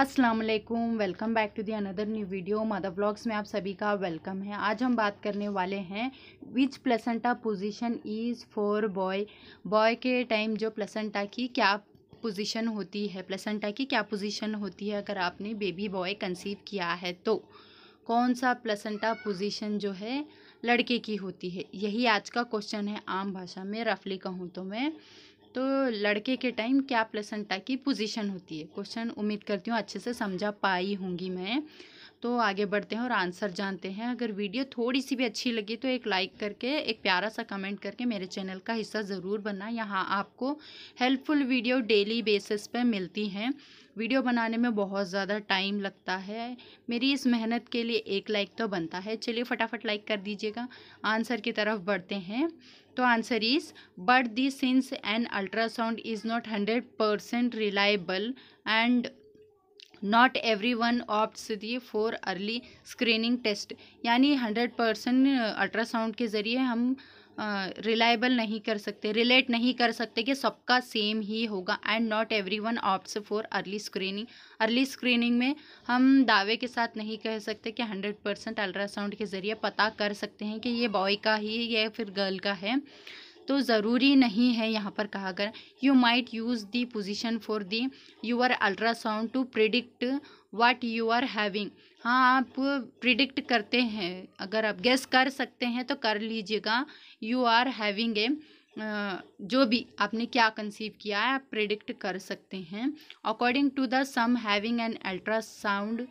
अस्सलाम welcome back to the another new video mother blogs में आप सभी का वेलकम है आज हम बात करने वाले हैं which placenta position is for boy boy के टाइम जो प्लेसेंटा की क्या पोजीशन होती है प्लेसेंटा की क्या पोजीशन होती है अगर आपने बेबी बॉय कंसीव किया है तो कौन सा प्लेसेंटा पोजीशन जो है लड़के की होती है यही आज का क्वेश्चन है आम भाषा में रफली कहूँ तो मैं तो लड़के के टाइम क्या प्लसेंटा की पोजीशन होती है क्वेश्चन उम्मीद करती हूँ अच्छे से समझा पाई होंगी मैं तो आगे बढ़ते हैं और आंसर जानते हैं अगर वीडियो थोड़ी सी भी अच्छी लगी तो एक लाइक करके एक प्यारा सा कमेंट करके मेरे चैनल का हिस्सा ज़रूर बनना यहाँ आपको हेल्पफुल वीडियो डेली बेसिस पर मिलती हैं वीडियो बनाने में बहुत ज़्यादा टाइम लगता है मेरी इस मेहनत के लिए एक लाइक तो बनता है चलिए फटाफट लाइक कर दीजिएगा आंसर की तरफ बढ़ते हैं तो answer is but the since an ultrasound is not hundred percent reliable and not everyone opted for early screening test यानी हंड्रेड परसेंट अल्ट्रासाउंड के ज़रिए हम रिलायबल uh, नहीं कर सकते रिलेट नहीं कर सकते कि सबका सेम ही होगा and not everyone opt for early screening early screening में हम दावे के साथ नहीं कह सकते कि हंड्रेड परसेंट अल्ट्रासाउंड के ज़रिए पता कर सकते हैं कि ये बॉय का ही या फिर गर्ल का है तो ज़रूरी नहीं है यहाँ पर कहा गया you might use the position for the your ultrasound to predict what you are having हाँ आप प्रिडिक्ट करते हैं अगर आप गेस कर सकते हैं तो कर लीजिएगा यू आर हैविंग ए जो भी आपने क्या कंसीव किया है आप प्रिडिक्ट कर सकते हैं according to the some having an ultrasound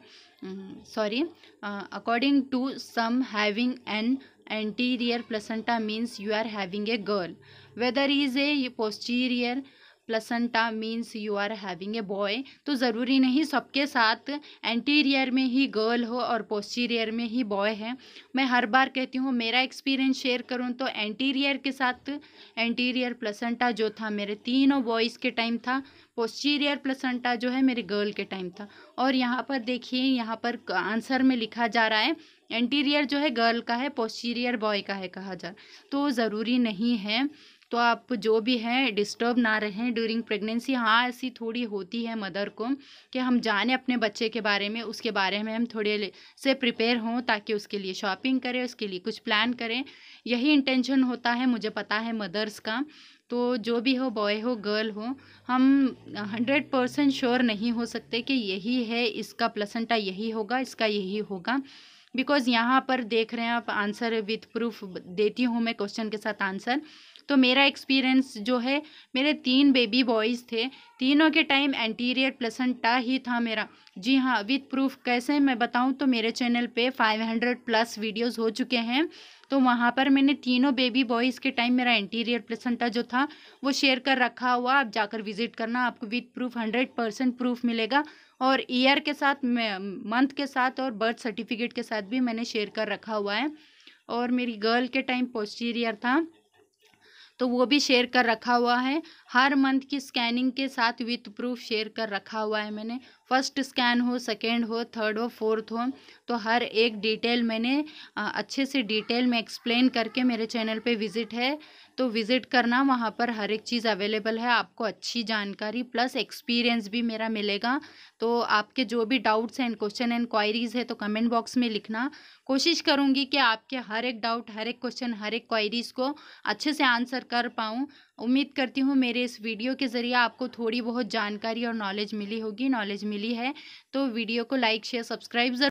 sorry according to some having an anterior placenta means you are having a girl whether is a posterior placenta means you are having a boy तो ज़रूरी नहीं सबके साथ anterior में ही girl हो और posterior में ही boy है मैं हर बार कहती हूँ मेरा एक्सपीरियंस शेयर करूँ तो एंटीरियर के साथ एंटीरियर प्लसेंटा जो था मेरे तीनों बॉयज़ के टाइम था पोस्टीरियर प्लसेंटा जो है मेरे गर्ल के टाइम था और यहाँ पर देखिए यहाँ पर आंसर में लिखा जा रहा है एंटीरियर जो है गर्ल का है पोस्टीरियर बॉय का है कहा जा तो ज़रूरी नहीं है तो आप जो भी हैं डिस्टर्ब ना रहें ड्यूरिंग प्रेगनेंसी हाँ ऐसी थोड़ी होती है मदर को कि हम जाने अपने बच्चे के बारे में उसके बारे में हम थोड़े से प्रिपेयर हों ताकि उसके लिए शॉपिंग करें उसके लिए कुछ प्लान करें यही इंटेंशन होता है मुझे पता है मदर्स का तो जो भी हो बॉय हो गर्ल हो हम हंड्रेड परसेंट श्योर नहीं हो सकते कि यही है इसका प्लसेंटा यही होगा इसका यही होगा बिकॉज़ यहाँ पर देख रहे हैं आप आंसर विथ प्रूफ देती हूँ मैं क्वेश्चन के साथ आंसर तो मेरा एक्सपीरियंस जो है मेरे तीन बेबी बॉयज़ थे तीनों के टाइम एंटीरियर प्लेसेंटा ही था मेरा जी हाँ विथ प्रूफ कैसे मैं बताऊँ तो मेरे चैनल पे 500 प्लस वीडियोस हो चुके हैं तो वहाँ पर मैंने तीनों बेबी बॉयज़ के टाइम मेरा इंटीरियर प्लेसेंटा जो था वो शेयर कर रखा हुआ आप जाकर विजिट करना आपको with proof hundred percent proof मिलेगा और ईयर के साथ मंथ के साथ और बर्थ सर्टिफिकेट के साथ भी मैंने शेयर कर रखा हुआ है और मेरी गर्ल के टाइम पोस्टीरियर था तो वो भी शेयर कर रखा हुआ है हर मंथ की स्कैनिंग के साथ विथ प्रूफ शेयर कर रखा हुआ है मैंने फर्स्ट स्कैन हो सेकेंड हो थर्ड हो फोर्थ हो तो हर एक डिटेल मैंने अच्छे से डिटेल में एक्सप्लेन करके मेरे चैनल पे विज़िट है तो विज़िट करना वहाँ पर हर एक चीज़ अवेलेबल है आपको अच्छी जानकारी प्लस एक्सपीरियंस भी मेरा मिलेगा तो आपके जो भी doubts and question and queries है तो कमेंट बॉक्स में लिखना कोशिश करूँगी कि आपके हर एक डाउट हर एक क्वेश्चन हर एक क्वायरीज़ को अच्छे से आंसर कर पाऊँ उम्मीद करती हूँ मेरे इस वीडियो के ज़रिए आपको थोड़ी बहुत जानकारी और नॉलेज मिली होगी नॉलेज मिली है तो वीडियो को लाइक शेयर सब्सक्राइब